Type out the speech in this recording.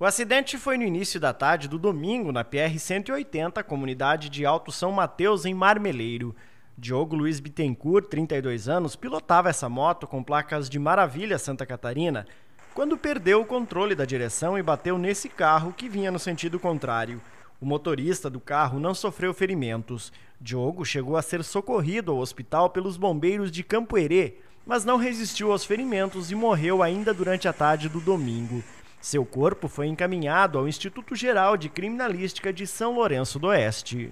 O acidente foi no início da tarde do domingo na PR-180, comunidade de Alto São Mateus, em Marmeleiro. Diogo Luiz Bittencourt, 32 anos, pilotava essa moto com placas de Maravilha, Santa Catarina, quando perdeu o controle da direção e bateu nesse carro que vinha no sentido contrário. O motorista do carro não sofreu ferimentos. Diogo chegou a ser socorrido ao hospital pelos bombeiros de Campo Campoerê, mas não resistiu aos ferimentos e morreu ainda durante a tarde do domingo. Seu corpo foi encaminhado ao Instituto Geral de Criminalística de São Lourenço do Oeste.